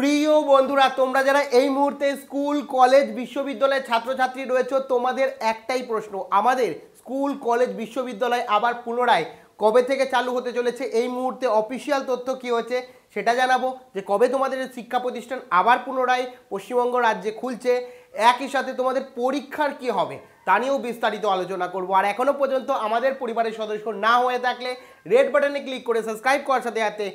প্রিয় বন্ধুরা তোমরা যারা এই মুহূর্তে স্কুল কলেজ বিশ্ববিদ্যালয়ের ছাত্রছাত্রী রয়েছে তোমাদের একটাই প্রশ্ন আমাদের স্কুল কলেজ বিশ্ববিদ্যালয় আবার পুনরায় কবে থেকে চালু হতে চলেছে এই মুহূর্তে অফিসিয়াল তথ্য কী হয়েছে সেটা জানাবো যে কবে তোমাদের শিক্ষা প্রতিষ্ঠান আবার পুনরায় পশ্চিমবঙ্গ রাজ্যে খুলছে একই সাথে তোমাদের পরীক্ষার কি হবে তা নিয়েও বিস্তারিত আলোচনা করব আর এখনও পর্যন্ত আমাদের পরিবারের সদস্য না হয়ে থাকলে রেড বাটনে ক্লিক করে সাবস্ক্রাইব করার সাথে সাথে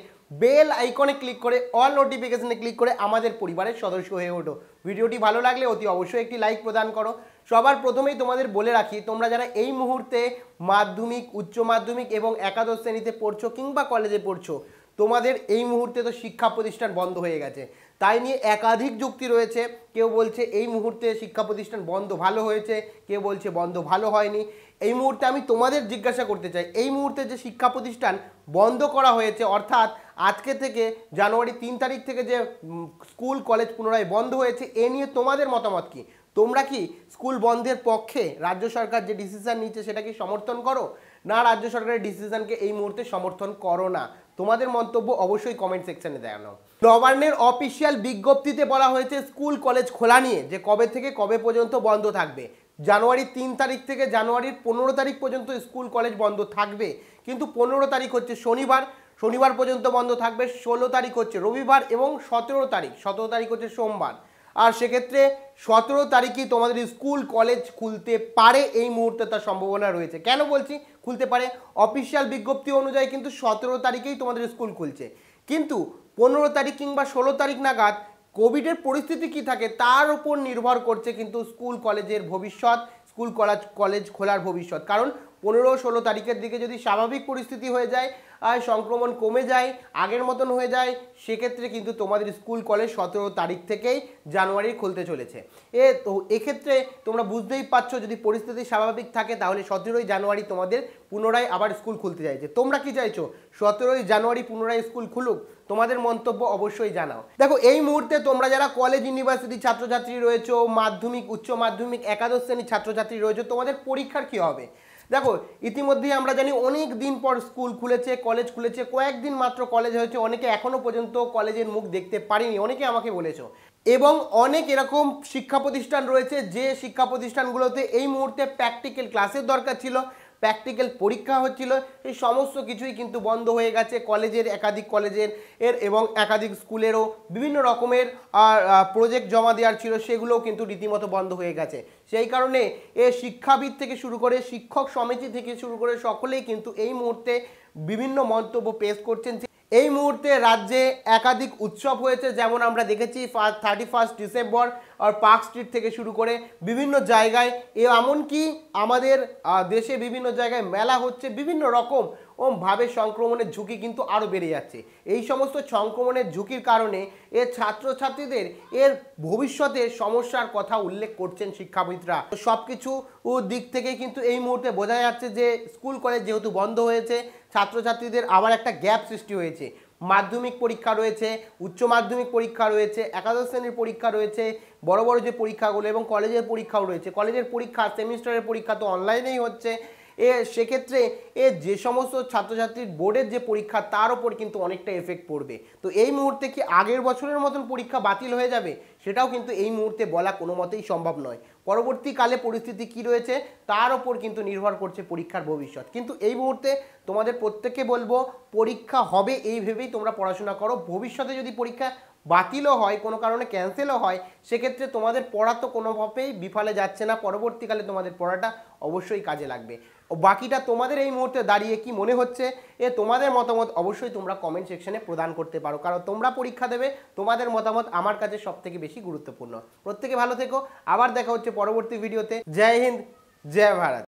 বেল আইকনে ক্লিক করে অল নোটিফিকেশানে ক্লিক করে আমাদের পরিবারের সদস্য হয়ে ওঠো ভিডিওটি ভালো লাগলে অতি অবশ্যই একটি লাইক প্রদান করো সবার প্রথমেই তোমাদের বলে রাখি তোমরা যারা এই মুহূর্তে মাধ্যমিক উচ্চ মাধ্যমিক এবং একাদশ শ্রেণীতে পড়ছো কিংবা কলেজে পড়ছো তোমাদের এই মুহূর্তে তো শিক্ষা প্রতিষ্ঠান বন্ধ হয়ে গেছে তাই নিয়ে একাধিক যুক্তি রয়েছে কেউ বলছে এই মুহূর্তে শিক্ষা প্রতিষ্ঠান বন্ধ ভালো হয়েছে কেউ বলছে বন্ধ ভালো হয়নি এই মুহূর্তে আমি তোমাদের জিজ্ঞাসা করতে চাই এই মুহূর্তে যে শিক্ষা প্রতিষ্ঠান বন্ধ করা হয়েছে অর্থাৎ আজকে থেকে জানুয়ারি তিন তারিখ থেকে যে স্কুল কলেজ পুনরায় বন্ধ হয়েছে এ নিয়ে তোমাদের মতামত কী তোমরা কি স্কুল বন্ধের পক্ষে রাজ্য সরকার যে ডিসিশান নিচ্ছে সেটা কি সমর্থন করো না রাজ্য সরকারের ডিসিশানকে এই মুহূর্তে সমর্থন করো না তোমাদের মন্তব্য অবশ্যই কমেন্ট সেকশনে দেখানো নবান্নের অফিসিয়াল বিজ্ঞপ্তিতে বলা হয়েছে স্কুল কলেজ খোলা নিয়ে যে কবে থেকে কবে পর্যন্ত বন্ধ থাকবে জানুয়ারির তিন তারিখ থেকে জানুয়ারির পনেরো তারিখ পর্যন্ত স্কুল কলেজ বন্ধ থাকবে কিন্তু পনেরো তারিখ হচ্ছে শনিবার শনিবার পর্যন্ত বন্ধ থাকবে ষোলো তারিখ হচ্ছে রবিবার এবং সতেরো তারিখ সতেরো তারিখ হচ্ছে সোমবার আর সেক্ষেত্রে সতেরো তারিখই তোমাদের স্কুল কলেজ খুলতে পারে এই মুহূর্তে তার সম্ভাবনা রয়েছে কেন বলছি খুলতে পারে অফিসিয়াল বিজ্ঞপ্তি অনুযায়ী কিন্তু সতেরো তারিখেই তোমাদের স্কুল খুলছে কিন্তু পনেরো তারিখ কিংবা ষোলো তারিখ নাগাদ কোভিডের পরিস্থিতি কি থাকে তার উপর নির্ভর করছে কিন্তু স্কুল কলেজের ভবিষ্যৎ স্কুল কলেজ কলেজ খোলার ভবিষ্যৎ কারণ পনেরো ষোলো তারিখের দিকে যদি স্বাভাবিক পরিস্থিতি হয়ে যায় আর সংক্রমণ কমে যায় আগের মতন হয়ে যায় সেক্ষেত্রে কিন্তু তোমাদের স্কুল কলেজ সতেরো তারিখ থেকেই জানুয়ারি খুলতে চলেছে এ তো এক্ষেত্রে তোমরা বুঝতেই পারছো যদি পরিস্থিতি স্বাভাবিক থাকে তাহলে সতেরোই জানুয়ারি তোমাদের পুনরায় আবার স্কুল খুলতে চাইছে তোমরা কি চাইছো সতেরোই জানুয়ারি পুনরায় স্কুল খুলুক তোমাদের মন্তব্য অবশ্যই জানাও দেখো এই মুহূর্তে তোমরা যারা কলেজ ইউনিভার্সিটির ছাত্রছাত্রী রয়েছো মাধ্যমিক উচ্চ মাধ্যমিক একাদশ শ্রেণীর ছাত্রছাত্রী রয়েছো তোমাদের পরীক্ষার কি হবে দেখো ইতিমধ্যেই আমরা জানি অনেক দিন পর স্কুল খুলেছে কলেজ খুলেছে কয়েকদিন মাত্র কলেজ হয়েছে অনেকে এখনও পর্যন্ত কলেজের মুখ দেখতে পারিনি অনেকে আমাকে বলেছ এবং অনেক এরকম শিক্ষা প্রতিষ্ঠান রয়েছে যে শিক্ষা প্রতিষ্ঠানগুলোতে এই মুহূর্তে প্র্যাকটিক্যাল ক্লাসের দরকার ছিল প্র্যাকটিক্যাল পরীক্ষা হচ্ছিল এই সমস্ত কিছুই কিন্তু বন্ধ হয়ে গেছে কলেজের একাধিক কলেজের এর এবং একাধিক স্কুলেরও বিভিন্ন রকমের প্রজেক্ট জমা দেওয়ার ছিল সেগুলোও কিন্তু রীতিমতো বন্ধ হয়ে গেছে সেই কারণে এ শিক্ষাবিদ থেকে শুরু করে শিক্ষক সমিতি থেকে শুরু করে সকলেই কিন্তু এই মুহূর্তে বিভিন্ন মন্তব্য পেশ করছেন এই মুহূর্তে রাজ্যে একাধিক উৎসব হয়েছে যেমন আমরা দেখেছি থার্টি ফার্স্ট ডিসেম্বর আর পার্ক স্ট্রিট থেকে শুরু করে বিভিন্ন জায়গায় এ এমনকি আমাদের দেশে বিভিন্ন জায়গায় মেলা হচ্ছে বিভিন্ন রকম ভাবে সংক্রমণের ঝুঁকি কিন্তু আরও বেড়ে যাচ্ছে এই সমস্ত সংক্রমণের ঝুঁকির কারণে এর ছাত্রছাত্রীদের এর ভবিষ্যতে সমস্যার কথা উল্লেখ করছেন শিক্ষাবিদরা সব কিছু ও দিক থেকে কিন্তু এই মুহূর্তে বোঝা যাচ্ছে যে স্কুল কলেজ যেহেতু বন্ধ হয়েছে ছাত্রছাত্রীদের আবার একটা গ্যাপ সৃষ্টি হয়েছে মাধ্যমিক পরীক্ষা রয়েছে উচ্চ মাধ্যমিক পরীক্ষা রয়েছে একাদশ শ্রেণীর পরীক্ষা রয়েছে বড় বড় যে পরীক্ষাগুলো এবং কলেজের পরীক্ষাও রয়েছে কলেজের পরীক্ষা সেমিস্টারের পরীক্ষা তো অনলাইনেই হচ্ছে এ সেক্ষেত্রে এ যে সমস্ত ছাত্রছাত্রীর বোর্ডের যে পরীক্ষা তার ওপর কিন্তু অনেকটা এফেক্ট পড়বে তো এই মুহূর্তে কি আগের বছরের মতন পরীক্ষা বাতিল হয়ে যাবে সেটাও কিন্তু এই মুহূর্তে বলা কোনো মতেই সম্ভব নয় পরবর্তীকালে পরিস্থিতি কি রয়েছে তার ওপর কিন্তু নির্ভর করছে পরীক্ষার ভবিষ্যৎ কিন্তু এই মুহূর্তে তোমাদের প্রত্যেককে বলবো পরীক্ষা হবে এই ভেবেই তোমরা পড়াশোনা করো ভবিষ্যতে যদি পরীক্ষা বাতিলও হয় কোনো কারণে ক্যান্সেলও হয় সেক্ষেত্রে তোমাদের পড়া তো কোনোভাবেই বিফলে যাচ্ছে না পরবর্তীকালে তোমাদের পড়াটা অবশ্যই কাজে লাগবে ও বাকিটা তোমাদের এই মুহূর্তে দাঁড়িয়ে কি মনে হচ্ছে এ তোমাদের মতামত অবশ্যই তোমরা কমেন্ট সেকশনে প্রদান করতে পারো কারণ তোমরা পরীক্ষা দেবে তোমাদের মতামত আমার কাছে সবথেকে বেশি গুরুত্বপূর্ণ প্রত্যেকে ভালো থেকো আবার দেখা হচ্ছে পরবর্তী ভিডিওতে জয় হিন্দ জয় ভারত